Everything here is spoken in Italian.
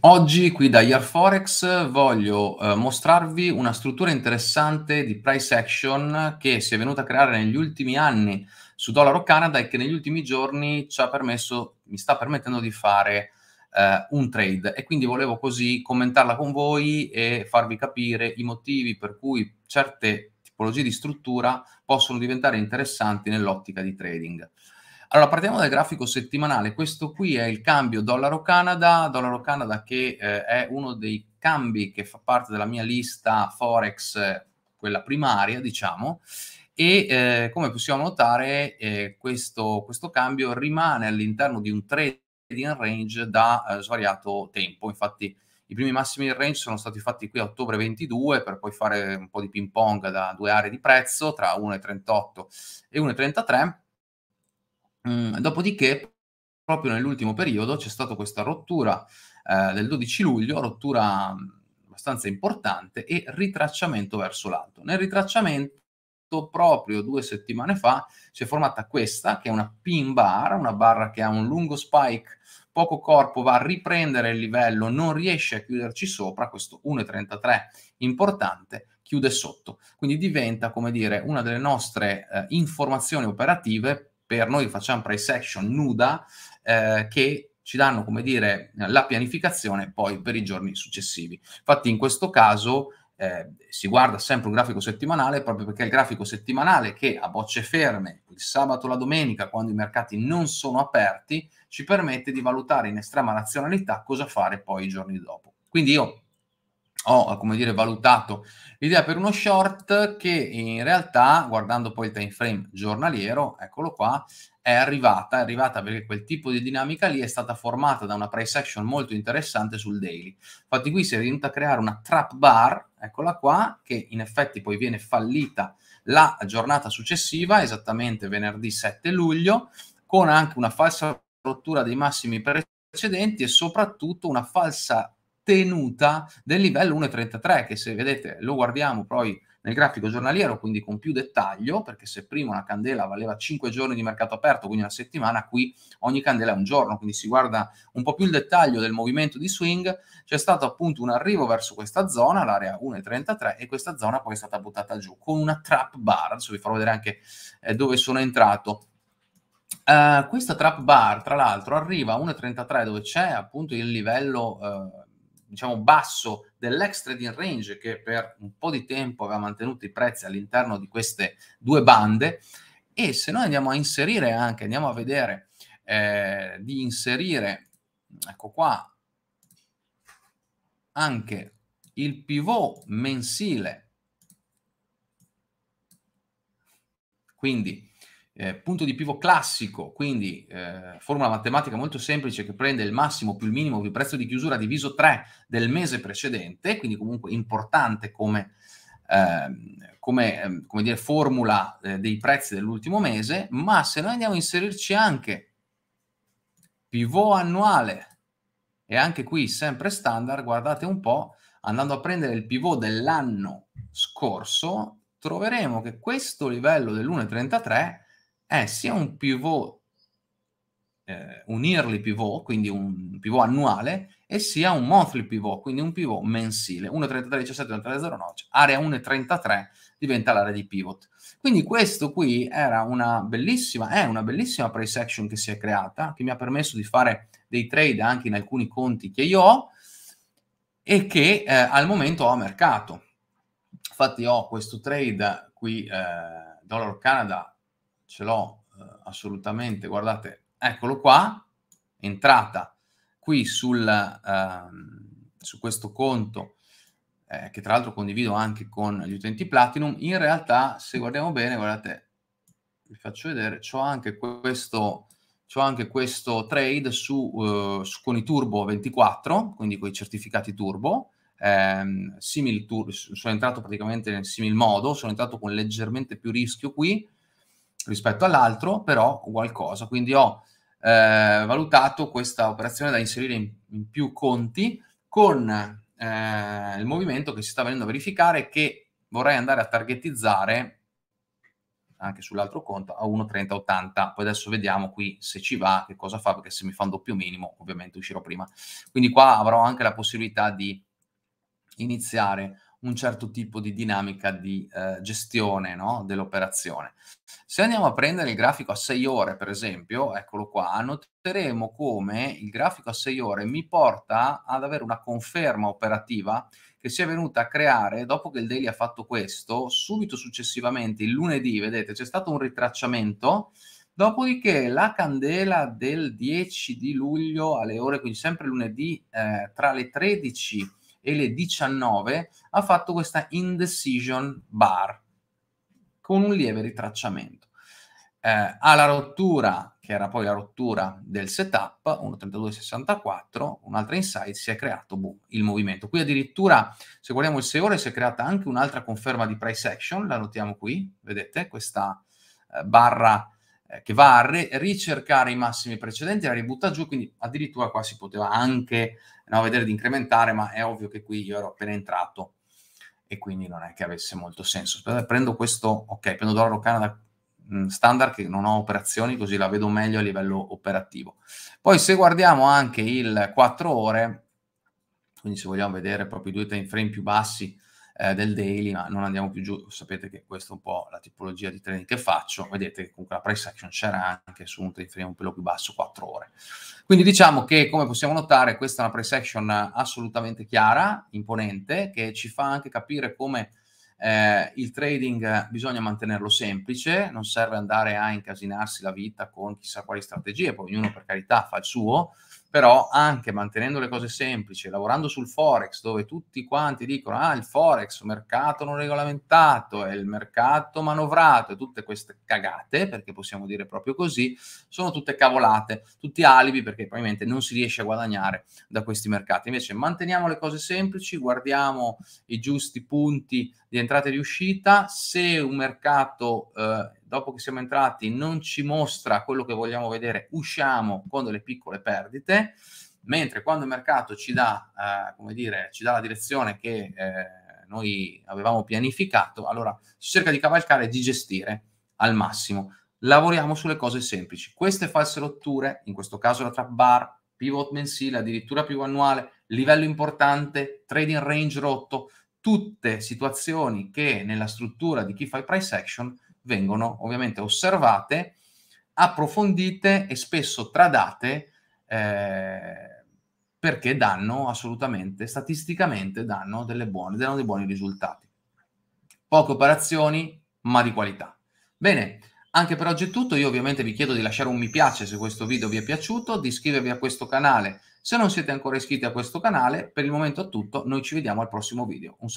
Oggi qui da Year voglio eh, mostrarvi una struttura interessante di price action che si è venuta a creare negli ultimi anni su dollaro Canada e che negli ultimi giorni ci ha permesso, mi sta permettendo di fare eh, un trade e quindi volevo così commentarla con voi e farvi capire i motivi per cui certe tipologie di struttura possono diventare interessanti nell'ottica di trading. Allora, partiamo dal grafico settimanale. Questo qui è il cambio dollaro-Canada, dollaro-Canada che eh, è uno dei cambi che fa parte della mia lista Forex, eh, quella primaria, diciamo, e eh, come possiamo notare eh, questo, questo cambio rimane all'interno di un trading range da eh, svariato tempo. Infatti, i primi massimi in range sono stati fatti qui a ottobre 22 per poi fare un po' di ping pong da due aree di prezzo tra 1,38 e 1,33 dopodiché proprio nell'ultimo periodo c'è stata questa rottura, ehm, del 12 luglio, rottura, abbastanza importante e ritracciamento verso l'alto. Nel ritracciamento proprio due settimane fa si è formata questa, che è una pin bar, una barra che ha un lungo spike, poco corpo, va a riprendere il livello, non riesce a chiuderci sopra, questo 1,33 importante, chiude sotto. Quindi diventa, come dire, una delle nostre, ehm, informazioni operative per noi facciamo price action nuda eh, che ci danno, come dire, la pianificazione poi per i giorni successivi. Infatti in questo caso eh, si guarda sempre un grafico settimanale proprio perché il grafico settimanale che a bocce ferme il sabato o la domenica quando i mercati non sono aperti ci permette di valutare in estrema razionalità cosa fare poi i giorni dopo. Quindi io ho, come dire, valutato l'idea per uno short che in realtà, guardando poi il time frame giornaliero, eccolo qua, è arrivata, è arrivata perché quel tipo di dinamica lì è stata formata da una price action molto interessante sul daily. Infatti qui si è venuta a creare una trap bar, eccola qua, che in effetti poi viene fallita la giornata successiva, esattamente venerdì 7 luglio, con anche una falsa rottura dei massimi precedenti e soprattutto una falsa tenuta del livello 1,33 che se vedete lo guardiamo poi nel grafico giornaliero, quindi con più dettaglio, perché se prima una candela valeva 5 giorni di mercato aperto, quindi una settimana, qui ogni candela è un giorno, quindi si guarda un po' più il dettaglio del movimento di swing, c'è stato appunto un arrivo verso questa zona, l'area 1,33, e questa zona poi è stata buttata giù con una trap bar, adesso vi farò vedere anche eh, dove sono entrato. Uh, questa trap bar, tra l'altro, arriva a 1,33 dove c'è appunto il livello... Uh, diciamo, basso dell'ex trading range che per un po' di tempo aveva mantenuto i prezzi all'interno di queste due bande e se noi andiamo a inserire anche, andiamo a vedere eh, di inserire, ecco qua, anche il pivot mensile, quindi eh, punto di pivot classico, quindi eh, formula matematica molto semplice che prende il massimo più il minimo più il prezzo di chiusura diviso 3 del mese precedente, quindi comunque importante come, eh, come, ehm, come dire, formula eh, dei prezzi dell'ultimo mese, ma se noi andiamo a inserirci anche pivot annuale e anche qui sempre standard, guardate un po', andando a prendere il pivot dell'anno scorso, troveremo che questo livello dell'1,33 è eh, sia un pivot, eh, un yearly pivot, quindi un pivot annuale, e sia un monthly pivot, quindi un pivot mensile. 1.33, 17, cioè area 1.33 diventa l'area di pivot. Quindi questo qui era una bellissima, è una bellissima price action che si è creata, che mi ha permesso di fare dei trade anche in alcuni conti che io ho e che eh, al momento ho a mercato. Infatti ho questo trade qui, eh, Dollar Canada ce l'ho eh, assolutamente, guardate, eccolo qua, entrata qui sul, eh, su questo conto eh, che tra l'altro condivido anche con gli utenti Platinum, in realtà se guardiamo bene, guardate, vi faccio vedere, c'ho anche questo, c'ho anche questo trade su, eh, su, con i Turbo 24, quindi con i certificati Turbo, ehm, simil tur- sono entrato praticamente nel simil modo, sono entrato con leggermente più rischio qui, rispetto all'altro, però qualcosa. Quindi ho eh, valutato questa operazione da inserire in, in più conti con eh, il movimento che si sta venendo a verificare che vorrei andare a targetizzare anche sull'altro conto a 1,3080. Poi adesso vediamo qui se ci va, che cosa fa, perché se mi fa un doppio minimo ovviamente uscirò prima. Quindi qua avrò anche la possibilità di iniziare un certo tipo di dinamica di eh, gestione no? dell'operazione. Se andiamo a prendere il grafico a 6 ore, per esempio, eccolo qua, noteremo come il grafico a 6 ore mi porta ad avere una conferma operativa che si è venuta a creare dopo che il daily ha fatto questo, subito successivamente, il lunedì, vedete, c'è stato un ritracciamento, dopodiché la candela del 10 di luglio alle ore, quindi sempre lunedì, eh, tra le 13 e e le 19 ha fatto questa indecision bar con un lieve ritracciamento. Eh, alla rottura, che era poi la rottura del setup, 1.32.64, un'altra insight, si è creato boom, il movimento. Qui addirittura, se guardiamo il 6 ore, si è creata anche un'altra conferma di price action, la notiamo qui, vedete, questa eh, barra eh, che va a re- ricercare i massimi precedenti, la ributta giù, quindi addirittura qua si poteva anche no, vedere di incrementare, ma è ovvio che qui io ero appena entrato e quindi non è che avesse molto senso. Prendo questo, ok, prendo dollaro Canada mm, standard che non ho operazioni, così la vedo meglio a livello operativo. Poi se guardiamo anche il 4 ore, quindi se vogliamo vedere proprio i due time frame più bassi eh, del daily, ma non andiamo più giù, sapete che questa è un po' la tipologia di trading che faccio, vedete che comunque la price action c'era anche su un trading frame un pelo più basso, 4 ore. Quindi diciamo che come possiamo notare questa è una price action assolutamente chiara, imponente, che ci fa anche capire come eh, il trading bisogna mantenerlo semplice, non serve andare a incasinarsi la vita con chissà quali strategie, poi ognuno per carità fa il suo, però anche mantenendo le cose semplici, lavorando sul Forex, dove tutti quanti dicono, ah, il Forex, mercato non regolamentato, è il mercato manovrato, e tutte queste cagate, perché possiamo dire proprio così, sono tutte cavolate, tutti alibi, perché probabilmente non si riesce a guadagnare da questi mercati. Invece manteniamo le cose semplici, guardiamo i giusti punti di entrata e di uscita, se un mercato eh, dopo che siamo entrati non ci mostra quello che vogliamo vedere, usciamo con delle piccole perdite, mentre quando il mercato ci dà, eh, come dire, ci dà la direzione che eh, noi avevamo pianificato, allora si cerca di cavalcare e di gestire al massimo. Lavoriamo sulle cose semplici. Queste false rotture, in questo caso la trap bar, pivot mensile, addirittura pivot annuale, livello importante, trading range rotto, tutte situazioni che nella struttura di chi fa il price action vengono ovviamente osservate, approfondite e spesso tradate eh, perché danno assolutamente, statisticamente danno, buone, danno dei buoni risultati. Poche operazioni, ma di qualità. Bene, anche per oggi è tutto. Io ovviamente vi chiedo di lasciare un mi piace se questo video vi è piaciuto, di iscrivervi a questo canale se non siete ancora iscritti a questo canale. Per il momento è tutto, noi ci vediamo al prossimo video. Un saluto.